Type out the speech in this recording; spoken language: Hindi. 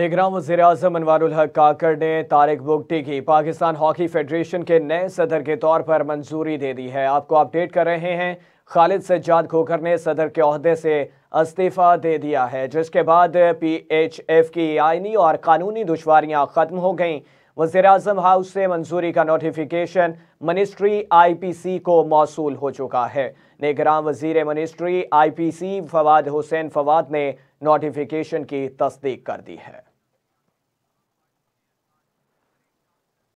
निगरान वजीर अजम अनवर काकड़ ने तारिक बुगटी की पाकिस्तान हॉकी फेडरेशन के नए सदर के तौर पर मंजूरी दे दी है आपको अपडेट कर रहे हैं खालिद सज्जाद खोखर ने सदर के अहदे से इस्तीफ़ा दे दिया है जिसके बाद पी एच एफ की आइनी और कानूनी दुशारियाँ ख़त्म हो गईं वजीर अजम हाउस से मंजूरी का notification ministry I P C को मौसू हो चुका है निगरान वजीर ministry I P C Fawad Hussain Fawad ने नोटिफिकेशन की तस्दीक कर दी है